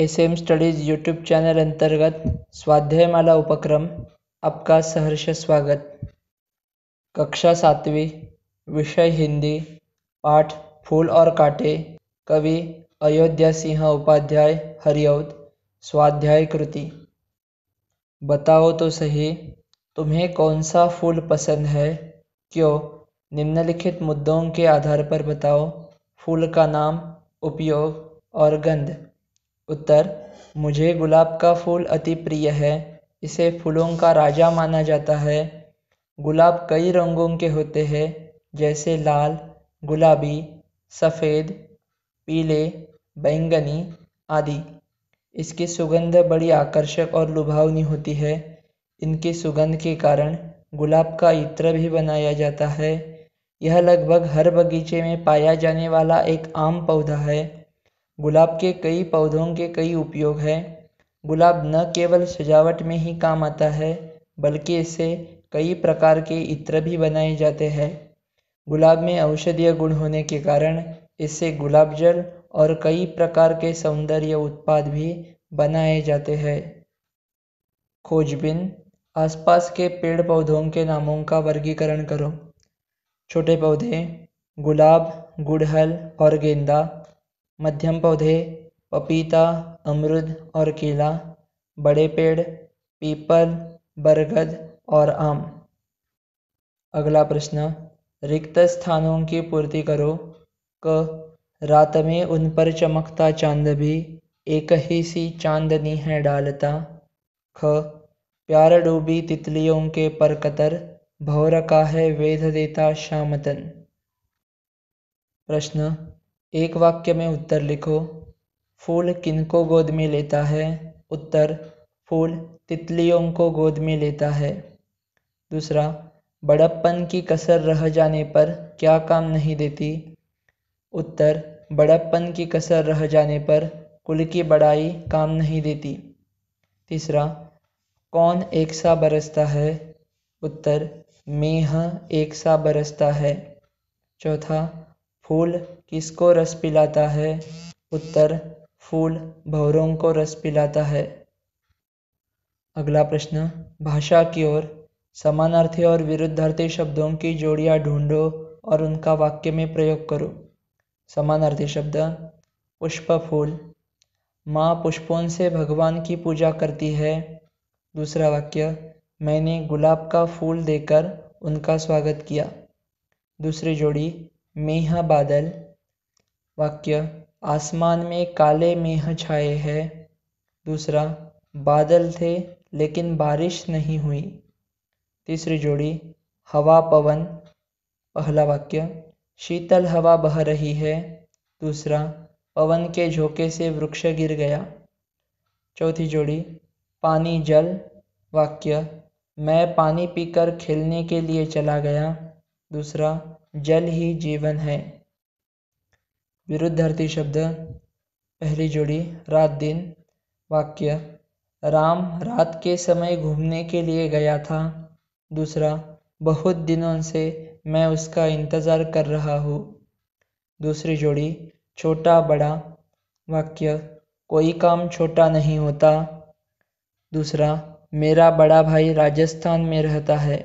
S M studies YouTube channel अंतर्गत स्वाध्यायमाला उपक्रम आपका सहर्ष स्वागत कक्षा सातवी विषय हिंदी पाठ फूल और कांटे कवि अयोध्या सिंह उपाध्याय हरिऔद स्वाध्याय कृति बताओ तो सही तुम्हें कौन सा फूल पसंद है क्यों निम्नलिखित मुद्दों के आधार पर बताओ फूल का नाम उपयोग और गंध उत्तर मुझे गुलाब का फूल अति प्रिय है इसे फूलों का राजा माना जाता है गुलाब कई रंगों के होते हैं जैसे लाल गुलाबी सफ़ेद पीले बैंगनी आदि इसकी सुगंध बड़ी आकर्षक और लुभावनी होती है इनकी सुगंध के कारण गुलाब का इत्र भी बनाया जाता है यह लगभग हर बगीचे में पाया जाने वाला एक आम पौधा है गुलाब के कई पौधों के कई उपयोग हैं गुलाब न केवल सजावट में ही काम आता है बल्कि इससे कई प्रकार के इत्र भी बनाए जाते हैं गुलाब में औषधीय गुण होने के कारण इससे गुलाब जल और कई प्रकार के सौंदर्य उत्पाद भी बनाए जाते हैं खोजबिन आसपास के पेड़ पौधों के नामों का वर्गीकरण करो छोटे पौधे गुलाब गुड़हल और गेंदा मध्यम पौधे पपीता अमरूद और केला बड़े पेड़ पीपल बरगद और आम अगला प्रश्न रिक्त स्थानों की पूर्ति करो क रात में उन पर चमकता चांद भी एक ही सी चांदनी है डालता ख प्यार डूबी तितलियों के पर कतर भौर का है वेध देता श्यामतन प्रश्न एक वाक्य में उत्तर लिखो फूल किनको गोद में लेता है उत्तर फूल तितलियों को गोद में लेता है दूसरा बड़प्पन की कसर रह जाने पर क्या काम नहीं देती उत्तर बड़प्पन की कसर रह जाने पर कुल की बड़ाई काम नहीं देती तीसरा कौन एक सा बरसता है उत्तर मेह एक सा बरसता है चौथा फूल किसको रस पिलाता है उत्तर फूल भवरों को रस पिलाता है अगला प्रश्न भाषा की ओर समानार्थी और विरुद्धार्थी शब्दों की जोड़ियां ढूंढो और उनका वाक्य में प्रयोग करो समानार्थी शब्द पुष्प फूल माँ पुष्पों से भगवान की पूजा करती है दूसरा वाक्य मैंने गुलाब का फूल देकर उनका स्वागत किया दूसरी जोड़ी मेहा बादल वाक्य आसमान में काले मेह छाए हैं दूसरा बादल थे लेकिन बारिश नहीं हुई तीसरी जोड़ी हवा पवन पहला वाक्य शीतल हवा बह रही है दूसरा पवन के झोंके से वृक्ष गिर गया चौथी जोड़ी पानी जल वाक्य मैं पानी पीकर खेलने के लिए चला गया दूसरा जल ही जीवन है विरुद्धार्थी शब्द पहली जोड़ी रात दिन वाक्य राम रात के समय घूमने के लिए गया था दूसरा बहुत दिनों से मैं उसका इंतज़ार कर रहा हूँ दूसरी जोड़ी छोटा बड़ा वाक्य कोई काम छोटा नहीं होता दूसरा मेरा बड़ा भाई राजस्थान में रहता है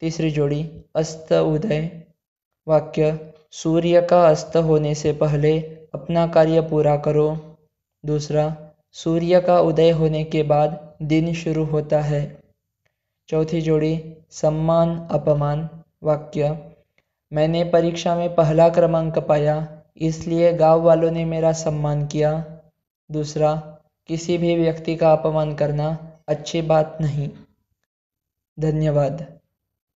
तीसरी जोड़ी अस्त उदय वाक्य सूर्य का अस्त होने से पहले अपना कार्य पूरा करो दूसरा सूर्य का उदय होने के बाद दिन शुरू होता है चौथी जोड़ी सम्मान अपमान वाक्य मैंने परीक्षा में पहला क्रमांक पाया इसलिए गांव वालों ने मेरा सम्मान किया दूसरा किसी भी व्यक्ति का अपमान करना अच्छी बात नहीं धन्यवाद